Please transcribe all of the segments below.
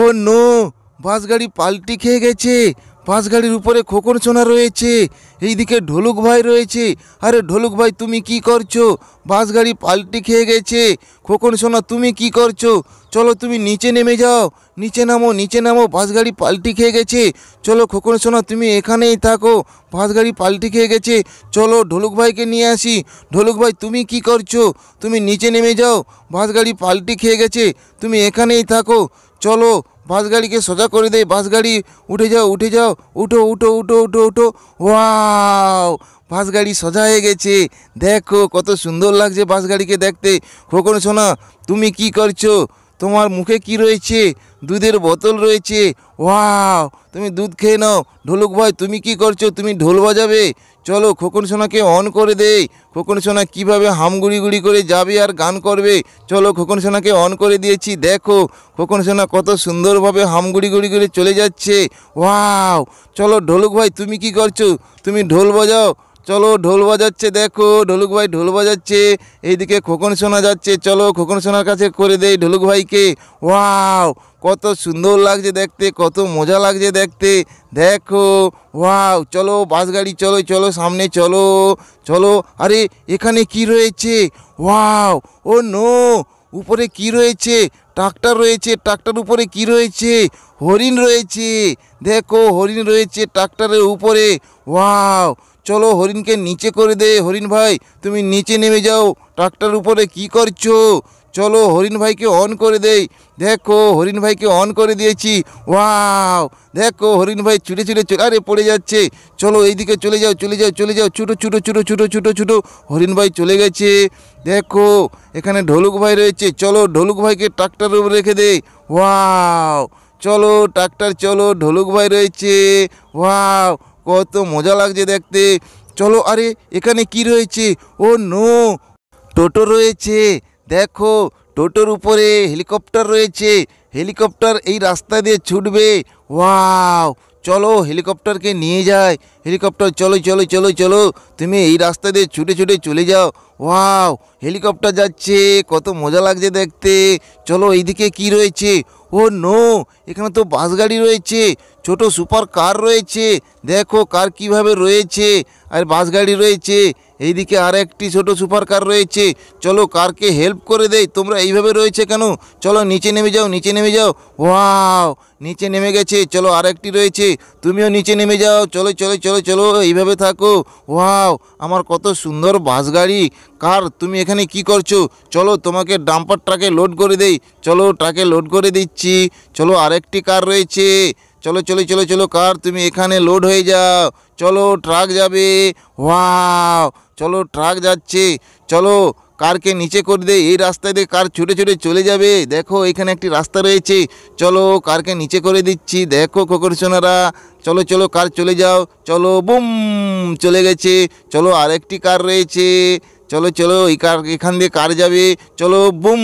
ও no বাস গাড়ি পাল্টি খেয়ে গেছে পাঁচ গাড়ির উপরে খোকন সোনা রয়েছে এইদিকে ঢোলুক ভাই রয়েছে আরে ঢোলুক ভাই তুমি কি করছো বাস গাড়ি পাল্টি খেয়ে গেছে খোকন সোনা তুমি কি করছো চলো তুমি নিচে নেমে যাও নিচে নামো নিচে নামো বাস গাড়ি পাল্টি খেয়ে গেছে চলো খোকন সোনা তুমি এখানেই থাকো বাস গাড়ি পাল্টি খেয়ে গেছে চলো ঢোলুক ভাইকে নিয়ে আসি ঢোলুক ভাই তুমি কি করছো তুমি নিচে নেমে যাও বাস গাড়ি পাল্টি খেয়ে গেছে তুমি এখানেই থাকো চলো বাস গাড়িকে সোজা করে দেয় বাস গাড়ি উঠে যাও উঠে যাও উঠো উঠো উঠো উঠো উঠো ওয়াও বাস গাড়ি সোজা হয়ে গেছে দেখো কত সুন্দর লাগছে বাস গাড়িকে দেখতে খোকন সোনা তুমি কি করছো তোমার মুখে কি রয়েছে দুধের বোতল রয়েছে ওয়াও তুমি দুধ খেয়ে নাও ঢোলক ভাই তুমি কি করছো তুমি ঢোল বাজাবে চলো খোকন সোনাকে অন করে দেই খোকন সোনা কীভাবে হামগুড়ি গুড়ি করে যাবে আর গান করবে চলো খোকন সোনাকে অন করে দিয়েছি দেখো খোকন সোনা কত সুন্দরভাবে হামগুড়ি গুড়ি করে চলে যাচ্ছে ওয়াও চলো ঢোলক ভাই তুমি কি করছো তুমি ঢোল বাজাও চলো ঢোল বাজাচ্ছে দেখো ঢোলুক ভাই ঢোল বাজাচ্ছে এইদিকে খোকন শোনা যাচ্ছে চলো খোকন শোনার কাছে করে দেই ঢোলুক ভাইকে ওয়াও কত সুন্দর লাগছে দেখতে কত মজা লাগছে দেখতে দেখো ওয়াও চলো বাস গাড়ি চলো চলো সামনে চলো চলো আরে এখানে কি রয়েছে ওয়াও ও নো উপরে কি রয়েছে ট্রাক্টর রয়েছে ট্রাক্টার উপরে কি রয়েছে হরিণ রয়েছে দেখো হরিণ রয়েছে ট্রাক্টারের উপরে ওয়াও চলো হরিণকে নিচে করে দে হরিণ ভাই তুমি নিচে নেমে যাও ট্রাক্টার উপরে কি করছো চলো হরিণ ভাইকে অন করে দেই দেখো হরিণ ভাইকে অন করে দিয়েছি ওয়াও দেখো হরিণ ভাই ছুটে ছুটে চলে আরে পড়ে যাচ্ছে চলো এইদিকে চলে যাও চলে যাও চলে যাও ছুটো ছুটো ছুটো ছুটো ছুটো ছুটো হরিণ ভাই চলে গেছে দেখো এখানে ঢোলুক ভাই রয়েছে চলো ঢোলুক ভাইকে ট্রাক্টারের উপরে রেখে দেই ওয়াও চলো ট্রাক্টার চলো ঢোলুক ভাই রয়েছে ওয়াও কত মজা লাগছে দেখতে চলো আরে এখানে কি রয়েছে ও নো টোটো রয়েছে দেখো টোটোর উপরে হেলিকপ্টার রয়েছে হেলিকপ্টার এই রাস্তা দিয়ে ছুটবে ওয়াও চলো হেলিকপ্টারকে নিয়ে যায় হেলিকপ্টার চলো চলো চলো চলো তুমি এই রাস্তা দিয়ে ছুটে ছুটে চলে যাও ওয়াও হেলিকপ্টার যাচ্ছে কত মজা লাগছে দেখতে চলো এইদিকে কি রয়েছে ও নো এখানে তো বাস গাড়ি রয়েছে ছোট সুপার কার রয়েছে দেখো কার কিভাবে রয়েছে আর বাস গাড়ি রয়েছে এইদিকে আর একটি ছোট সুপার কার রয়েছে চলো কারকে হেল্প করে দেই তোমরা এইভাবে রয়েছে কেন চলো নিচে নেমে যাও নিচে নেমে যাও ওয়াও নিচে নেমে গেছে চলো আরেকটি রয়েছে তুমিও নিচে নেমে যাও চলো চলো চলো চলো এইভাবে থাকো ওয়াও আমার কত সুন্দর বাস গাড়ি কার তুমি এখানে কি করছো চলো তোমাকে ডাম্পার ট্রাকে লোড করে দেই চলো ট্রাকে লোড করে দিচ্ছি চলো আরেকটি কার রয়েছে চলো চলো চলো চলো কার তুমি এখানে লোড হয়ে যাও চলো ট্রাক যাবে ওয়াও চলো ট্রাক যাচ্ছে চলো কারকে নিচে করে দে এই রাস্তা দিয়ে কার ছুটে ছুটে চলে যাবে দেখো এখানে একটি রাস্তা রয়েছে চলো কারকে নিচে করে দিচ্ছি দেখো খোকর সোনারা চলো চলো কার চলে যাও চলো বুম চলে গেছে চলো আরেকটি কার রয়েছে চলো চলো এই কার এখান দিয়ে কার যাবে চলো বুম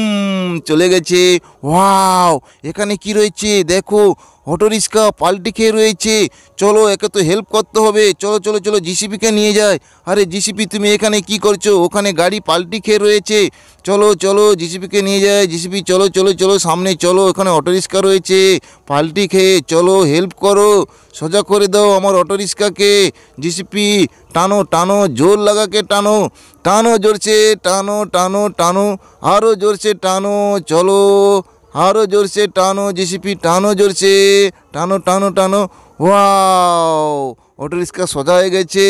চলে গেছে ওয়াও এখানে কি রয়েছে দেখো অটো রিক্সা পাল্টি খেয়ে রয়েছে চলো একে তো হেল্প করতে হবে চলো চলো চলো জিসিপিকে নিয়ে যায় আরে জিসিপি তুমি এখানে কি করছো ওখানে গাড়ি পাল্টি খেয়ে রয়েছে চলো চলো জিসিপিকে নিয়ে যায় জিসিপি চলো চলো চলো সামনে চলো এখানে অটো রিক্সা রয়েছে পাল্টি খেয়ে চলো হেল্প করো সোজা করে দাও আমার অটো রিক্সাকে জিসিপি টানো টানো জোর লাগাকে টানো টানো জোরছে টানো টানো টানো আরও জোরছে টানো চলো আরও জোরসে টানো জিসিপি টানো জোরসে টানো টানো টানো ওয়াও অটো রিক্সা সোজা হয়ে গেছে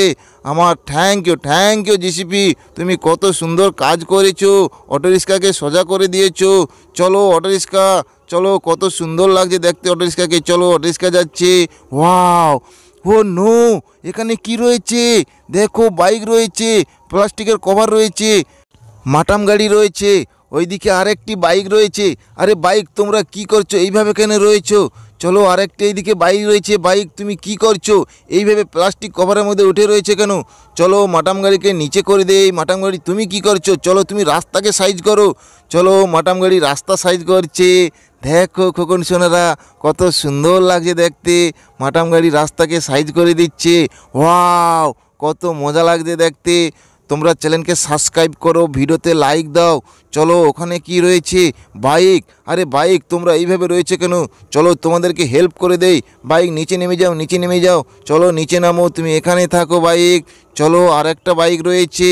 আমার thank you thank you G C P তুমি কত সুন্দর কাজ করেছো অটো রিক্সাকে সোজা করে দিয়েছো চলো অটো রিক্সা চলো কত সুন্দর লাগছে দেখতে অটো রিক্সাকে চলো অটো রিক্সা যাচ্ছে ওয়াও ও নো এখানে কি রয়েছে দেখো বাইক রয়েছে প্লাস্টিকের কভার রয়েছে মাটাম গাড়ি রয়েছে ওইদিকে আরেকটি বাইক রয়েছে আরে বাইক তোমরা কি করছো এইভাবে কেন রয়েছো চলো আরেকটি এইদিকে বাইক রয়েছে বাইক তুমি কি করছো এইভাবে প্লাস্টিক কভারের মধ্যে উঠে রয়েছে কেন চলো মাটাম গাড়িকে নিচে করে দে এই মাটাম গাড়ি তুমি কি করছো চলো তুমি রাস্তাকে সাইজ করো চলো মাটাম গাড়ি রাস্তা সাইজ করছে দেখো খোকন সোনারা কত সুন্দর লাগছে দেখতে মাটাম গাড়ি রাস্তাকে সাইজ করে দিচ্ছে ওয়াও কত মজা লাগছে দেখতে তোমরা চ্যানেলকে সাবস্ক্রাইব করো ভিডিওতে লাইক দাও চলো ওখানে কি রয়েছে বাইক আরে বাইক তোমরা এইভাবে রয়েছে কেন চলো তোমাদেরকে হেল্প করে দেই বাইক নিচে নেমে যাও নিচে নেমে যাও চলো নিচে নামো তুমি এখানে থাকো বাইক চলো আর একটা বাইক রয়েছে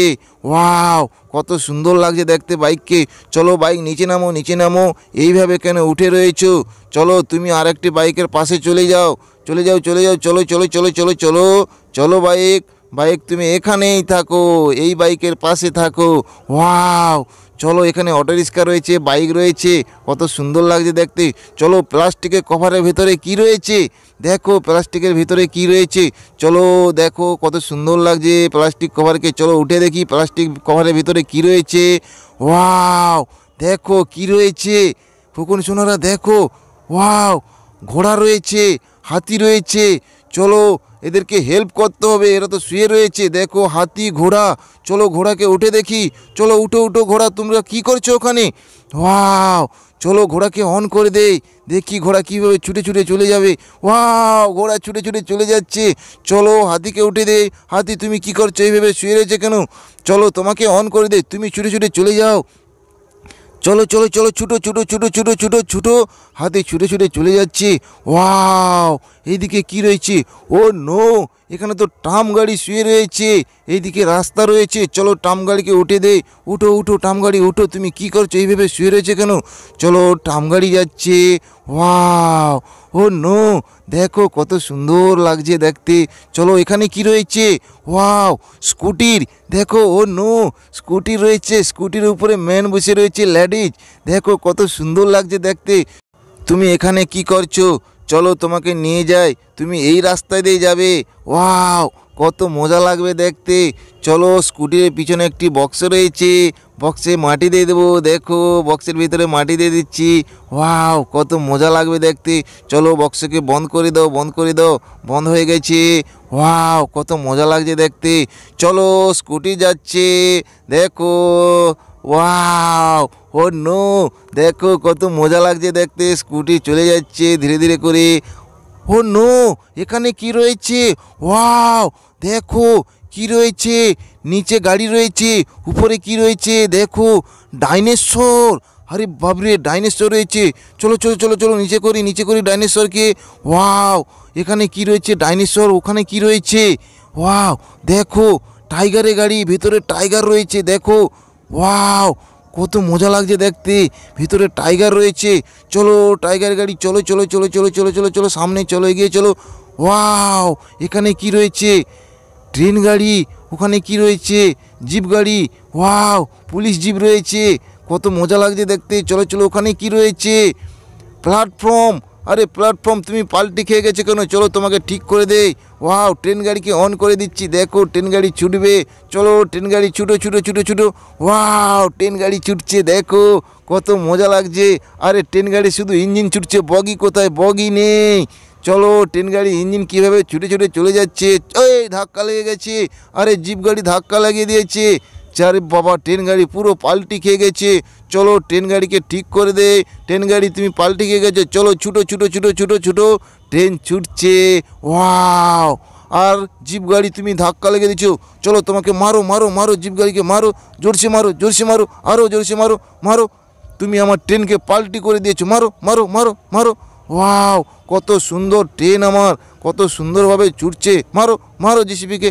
ওয়াও কত সুন্দর লাগছে দেখতে বাইককে চলো বাইক নিচে নামো নিচে নামো এইভাবে কেন উঠে রয়েছো চলো তুমি আর একটি বাইকের পাশে চলে যাও চলে যাও চলে যাও চলো চলো চলো চলো চলো চলো বাইক বাইক তুমি এখানেই থাকো এই বাইকের পাশে থাকো ওয়াও চলো এখানে অটো রিক্সা রয়েছে বাইক রয়েছে কত সুন্দর লাগছে দেখতে চলো প্লাস্টিকের কভারের ভেতরে কি রয়েছে দেখো প্লাস্টিকের ভিতরে কি রয়েছে চলো দেখো কত সুন্দর লাগছে প্লাস্টিক কভারকে চলো উঠে দেখি প্লাস্টিক কভারের ভিতরে কি রয়েছে ওয়াও দেখো কি রয়েছে ফুকুন সোনারা দেখো ওয়াও ঘোড়া রয়েছে হাতি রয়েছে চলো এদেরকে হেল্প করতে হবে এরা তো শুয়ে রয়েছে দেখো হাতি ঘোড়া চলো ঘোড়াকে উঠে দেখি চলো উঠো উঠো ঘোড়া তোমরা কি করছো ওখানে ওয়াও চলো ঘোড়াকে অন করে দেই দেখি ঘোড়া কীভাবে ছুটে ছুটে চলে যাবে ওয়াও ঘোড়া ছুটে ছুটে চলে যাচ্ছে চলো হাতিকে উঠে দে হাতি তুমি কি করছো এইভাবে শুয়ে রয়েছে কেন চলো তোমাকে অন করে দে তুমি ছুটে ছুটে চলে যাও চলো চলো চলো ছুটো ছুটো ছুটো ছুটো ছুটো ছুটো হাতে ছুটে ছুটে চলে যাচ্ছে ওয়াও এইদিকে কি রয়েছে ও নো এখানে তো ট্রাম গাড়ি শুয়ে রয়েছে এইদিকে রাস্তা রয়েছে চলো ট্রাম গাড়িকে উঠে দে উঠো উঠো ট্রাম গাড়ি উঠো তুমি কি করছো এইভাবে শুয়ে রয়েছে কেন চলো ট্রাম গাড়ি যাচ্ছে ওয়াও ও নো দেখো কত সুন্দর লাগছে দেখতে চলো এখানে কি রয়েছে ওয়াও স্কুটির দেখো ও নো স্কুটি রয়েছে স্কুটির উপরে ম্যান বসে রয়েছে লেডিজ দেখো কত সুন্দর লাগছে দেখতে তুমি এখানে কি করছো চলো তোমাকে নিয়ে যাই তুমি এই রাস্তায় দিয়ে যাবে ওয়াও কত মজা লাগবে দেখতে চলো স্কুটির পিছনে একটি বক্স রয়েছে বক্সে মাটি দিয়ে দেবো দেখো বক্সের ভিতরে মাটি দিয়ে দিচ্ছি ওয়াও কত মজা লাগবে দেখতে চলো বক্সকে বন্ধ করে দাও বন্ধ করে দাও বন্ধ হয়ে গেছে ওয়াও কত মজা লাগছে দেখতে চলো স্কুটি যাচ্ছে দেখো ওয়াও ও নো দেখো কত মজা লাগছে দেখতে স্কুটি চলে যাচ্ছে ধীরে ধীরে করে ও oh নো এখানে কি রয়েছে ওয়াও দেখো কি রয়েছে নিচে গাড়ি রয়েছে উপরে কি রয়েছে দেখো ডাইনোসর আরে বাবরে ডাইনোসর রয়েছে চলো চলো চলো চলো নিচে করি নিচে করি ডাইনোসরকে ওয়াও এখানে কি রয়েছে ডাইনোসর ওখানে কি রয়েছে ওয়াও দেখো টাইগারের গাড়ি ভিতরে টাইগার রয়েছে দেখো ওয়াও কত মজা লাগছে দেখতে ভিতরে টাইগার রয়েছে চলো টাইগার গাড়ি চলো চলো চলো চলো চলো চলো চলো সামনে চলো এগিয়ে চলো ওয়াও এখানে কি রয়েছে ট্রেন গাড়ি ওখানে কি রয়েছে জিপ গাড়ি ওয়াও পুলিশ জিপ রয়েছে কত মজা লাগছে দেখতে চলো চলো ওখানে কি রয়েছে প্ল্যাটফর্ম আরে প্ল্যাটফর্ম তুমি পাল্টি খেয়ে গেছো কেন চলো তোমাকে ঠিক করে দেই ওয়াও ট্রেন গাড়িকে অন করে দিচ্ছি দেখো ট্রেন গাড়ি ছুটবে চলো ট্রেন গাড়ি ছুটো ছুটো ছুটো ছুটো ওয়াও ট্রেন গাড়ি ছুটছে দেখো কত মজা লাগছে আরে ট্রেন গাড়ি শুধু ইঞ্জিন ছুটছে বগি কোথায় বগি নেই চলো ট্রেন গাড়ি ইঞ্জিন কীভাবে ছুটে ছুটে চলে যাচ্ছে ওই ধাক্কা লেগে গেছে আরে জিপ গাড়ি ধাক্কা লাগিয়ে দিয়েছে আরে বাবা ট্রেন গাড়ি পুরো পাল্টি খেয়ে গেছে চলো ট্রেন গাড়িকে ঠিক করে দে ট্রেন গাড়ি তুমি পাল্টি খেয়ে গেছো চলো ছুটো ছুটো ছুটো ছুটো ছুটো ট্রেন ছুটছে ওয়াও আর জিপ গাড়ি তুমি ধাক্কা লেগে দিচ্ছ চলো তোমাকে মারো মারো মারো জিপ গাড়িকে মারো জোরসে মারো জোরসে মারো আরও জোরসে মারো মারো তুমি আমার ট্রেনকে পাল্টি করে দিয়েছো মারো মারো মারো মারো ওয়াও কত সুন্দর ট্রেন আমার কত সুন্দরভাবে ছুটছে মারো মারো জিসিপিকে